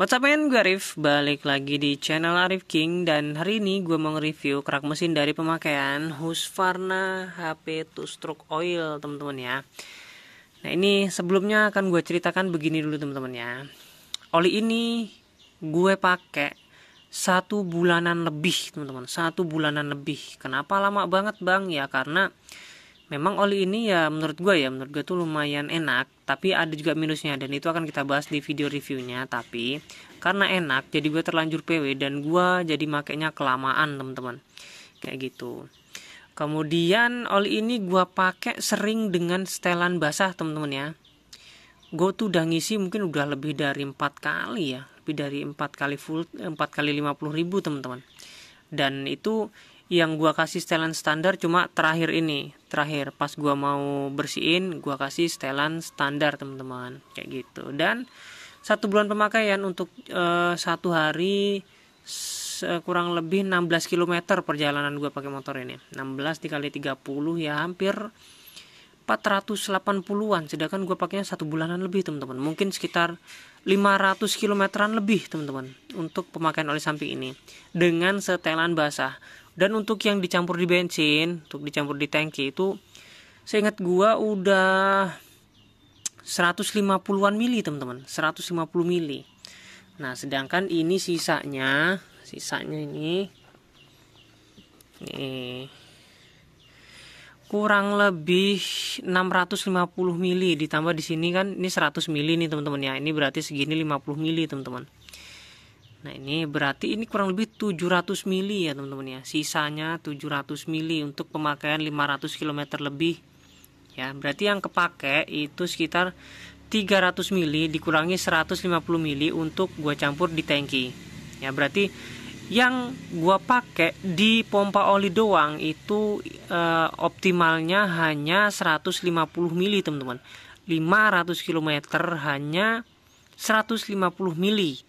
What's up men, gue Arif, balik lagi di channel Arif King Dan hari ini gue mau nge-review kerak mesin dari pemakaian Husqvarna HP 2 Stroke Oil teman-teman ya Nah ini sebelumnya akan gue ceritakan begini dulu teman-teman ya Oli ini gue pakai satu bulanan lebih teman-teman Satu bulanan lebih Kenapa lama banget bang? Ya karena memang oli ini ya menurut gue ya menurut gue tuh lumayan enak tapi ada juga minusnya dan itu akan kita bahas di video reviewnya tapi karena enak jadi gue terlanjur PW dan gue jadi makainya kelamaan teman-teman kayak gitu kemudian oli ini gue pakai sering dengan setelan basah teman-teman ya gue tuh udah ngisi mungkin udah lebih dari empat kali ya lebih dari empat kali full empat kali lima puluh ribu teman-teman dan itu yang gua kasih setelan standar cuma terakhir ini terakhir pas gua mau bersihin gua kasih setelan standar teman-teman kayak gitu dan satu bulan pemakaian untuk e, satu hari kurang lebih 16 km perjalanan gua pakai motor ini 16 dikali 30 ya hampir 480-an sedangkan gua pakainya satu bulanan lebih teman-teman mungkin sekitar 500 km lebih teman-teman untuk pemakaian oli samping ini dengan setelan basah dan untuk yang dicampur di bensin untuk dicampur di tangki itu saya ingat gua udah 150-an mili teman-teman 150 mili nah sedangkan ini sisanya sisanya ini nih kurang lebih 650 mili ditambah di sini kan ini 100 mili nih teman-teman ya ini berarti segini 50 mili teman-teman Nah ini berarti ini kurang lebih 700 mili ya teman-teman ya Sisanya 700 mili untuk pemakaian 500 km lebih Ya berarti yang kepake itu sekitar 300 mili dikurangi 150 mili untuk gua campur di tangki Ya berarti yang gua pakai di pompa oli doang itu e, optimalnya hanya 150 mili teman-teman 500 km hanya 150 mili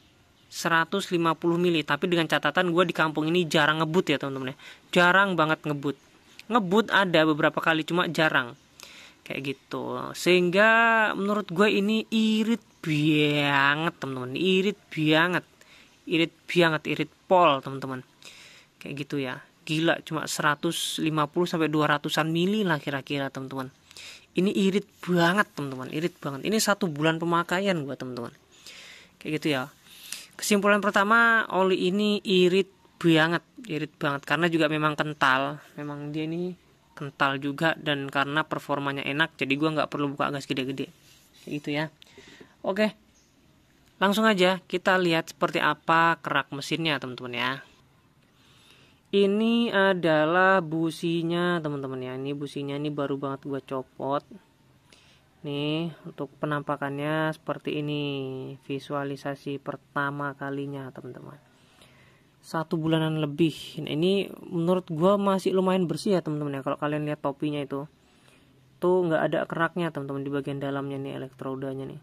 150 mili tapi dengan catatan gue di kampung ini jarang ngebut ya teman-teman ya jarang banget ngebut ngebut ada beberapa kali cuma jarang kayak gitu sehingga menurut gue ini irit banget teman-teman irit banget irit banget irit pol teman-teman kayak gitu ya gila cuma 150 sampai 200-an mili lah kira-kira teman-teman ini irit banget teman-teman irit banget ini satu bulan pemakaian gue teman-teman kayak gitu ya kesimpulan pertama Oli ini irit banget irit banget karena juga memang kental memang dia ini kental juga dan karena performanya enak jadi gue nggak perlu buka gas gede-gede gitu ya oke langsung aja kita lihat seperti apa kerak mesinnya teman-teman ya ini adalah businya teman-teman ya ini businya ini baru banget gue copot Nih, untuk penampakannya seperti ini. Visualisasi pertama kalinya, teman-teman. Satu bulanan lebih. Ini menurut gue masih lumayan bersih ya, teman-teman ya. Kalau kalian lihat topinya itu. Tuh nggak ada keraknya, teman-teman, di bagian dalamnya nih, elektrodanya nih.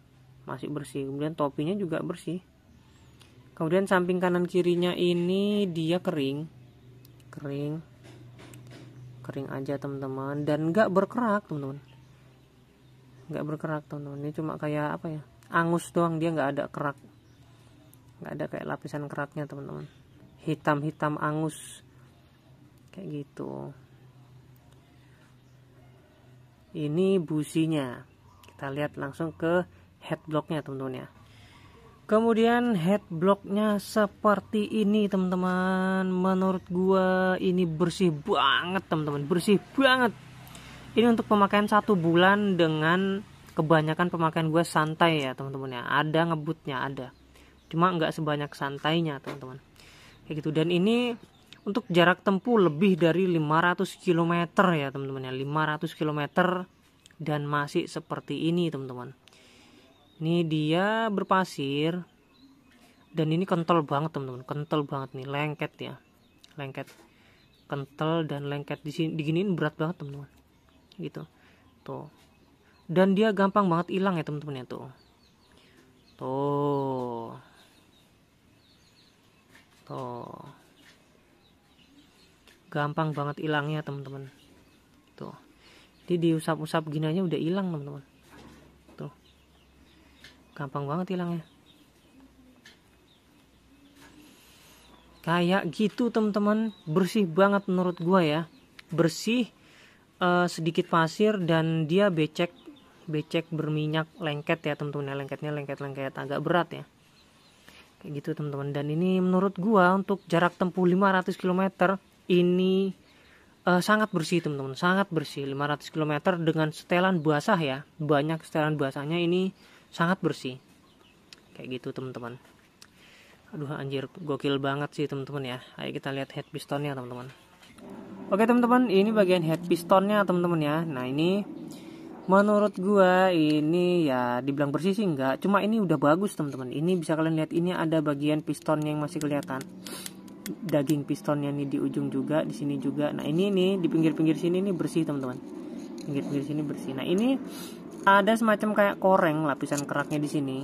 Masih bersih. Kemudian topinya juga bersih. Kemudian samping kanan kirinya ini dia kering. Kering. Kering aja, teman-teman. Dan nggak berkerak, teman-teman nggak berkerak teman-teman ini cuma kayak apa ya angus doang dia nggak ada kerak nggak ada kayak lapisan keraknya teman-teman hitam-hitam angus kayak gitu ini businya kita lihat langsung ke head blocknya teman-teman ya kemudian head blocknya seperti ini teman-teman menurut gua ini bersih banget teman-teman bersih banget ini untuk pemakaian satu bulan dengan kebanyakan pemakaian gue santai ya teman-teman ya ada ngebutnya ada cuma nggak sebanyak santainya teman-teman kayak gitu dan ini untuk jarak tempuh lebih dari 500 km ya teman-teman ya 500 km dan masih seperti ini teman-teman ini dia berpasir dan ini kental banget teman-teman kental banget nih lengket ya lengket kental dan lengket di sini diginiin berat banget teman-teman gitu tuh dan dia gampang banget hilang ya temen-temen ya tuh tuh tuh gampang banget hilangnya temen-temen, tuh jadi diusap-usap ginanya udah hilang temen-temen, tuh gampang banget hilangnya kayak gitu teman-teman bersih banget menurut gua ya bersih uh, sedikit pasir dan dia becek becek berminyak lengket ya teman-teman ya lengketnya lengket-lengket agak berat ya kayak gitu teman-teman dan ini menurut gua untuk jarak tempuh 500 km ini uh, sangat bersih teman-teman sangat bersih 500 km dengan setelan basah ya banyak setelan basahnya ini sangat bersih kayak gitu teman-teman aduh anjir gokil banget sih teman-teman ya ayo kita lihat head pistonnya teman-teman Oke teman-teman, ini bagian head pistonnya teman-teman ya. Nah ini menurut gua ini ya dibilang bersih sih enggak. Cuma ini udah bagus teman-teman. Ini bisa kalian lihat ini ada bagian piston yang masih kelihatan. Daging pistonnya nih di ujung juga, di sini juga. Nah ini nih di pinggir-pinggir sini ini bersih teman-teman. Pinggir-pinggir sini bersih. Nah ini ada semacam kayak koreng lapisan keraknya di sini.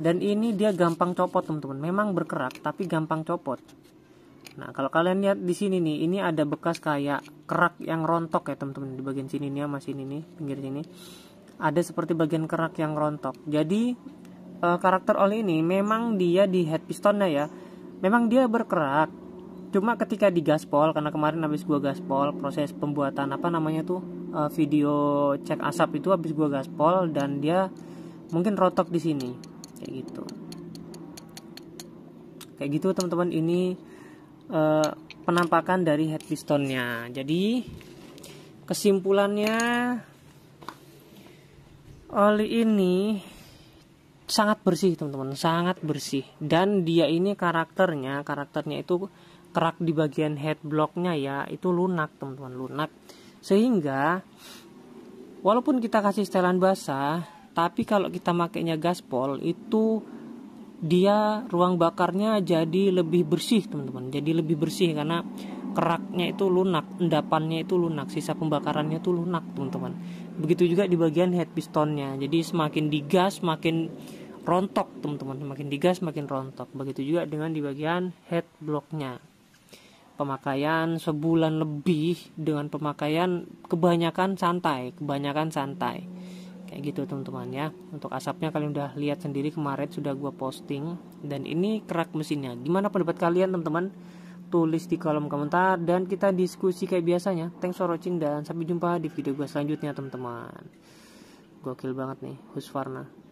Dan ini dia gampang copot teman-teman. Memang berkerak tapi gampang copot. Nah, kalau kalian lihat di sini nih, ini ada bekas kayak kerak yang rontok ya, teman-teman, di bagian sini nih masih ini nih, pinggir sini. Ada seperti bagian kerak yang rontok. Jadi eh, karakter Oli ini memang dia di head pistonnya ya. Memang dia berkerak. Cuma ketika digaspol karena kemarin habis gua gaspol proses pembuatan apa namanya tuh eh, video cek asap itu habis gua gaspol dan dia mungkin rotok di sini. Kayak gitu. Kayak gitu teman-teman ini Eh, penampakan dari head pistonnya jadi kesimpulannya oli ini sangat bersih teman-teman sangat bersih dan dia ini karakternya karakternya itu kerak di bagian head blocknya ya itu lunak teman-teman lunak sehingga walaupun kita kasih setelan basah tapi kalau kita makainya gaspol itu dia ruang bakarnya jadi lebih bersih teman-teman jadi lebih bersih karena keraknya itu lunak endapannya itu lunak sisa pembakarannya itu lunak teman-teman begitu juga di bagian head pistonnya jadi semakin digas makin rontok teman-teman semakin digas makin rontok begitu juga dengan di bagian head blocknya pemakaian sebulan lebih dengan pemakaian kebanyakan santai kebanyakan santai kayak gitu teman-teman ya untuk asapnya kalian udah lihat sendiri kemarin sudah gue posting dan ini kerak mesinnya gimana pendapat kalian teman-teman tulis di kolom komentar dan kita diskusi kayak biasanya thanks for watching dan sampai jumpa di video gue selanjutnya teman-teman gokil banget nih husfarna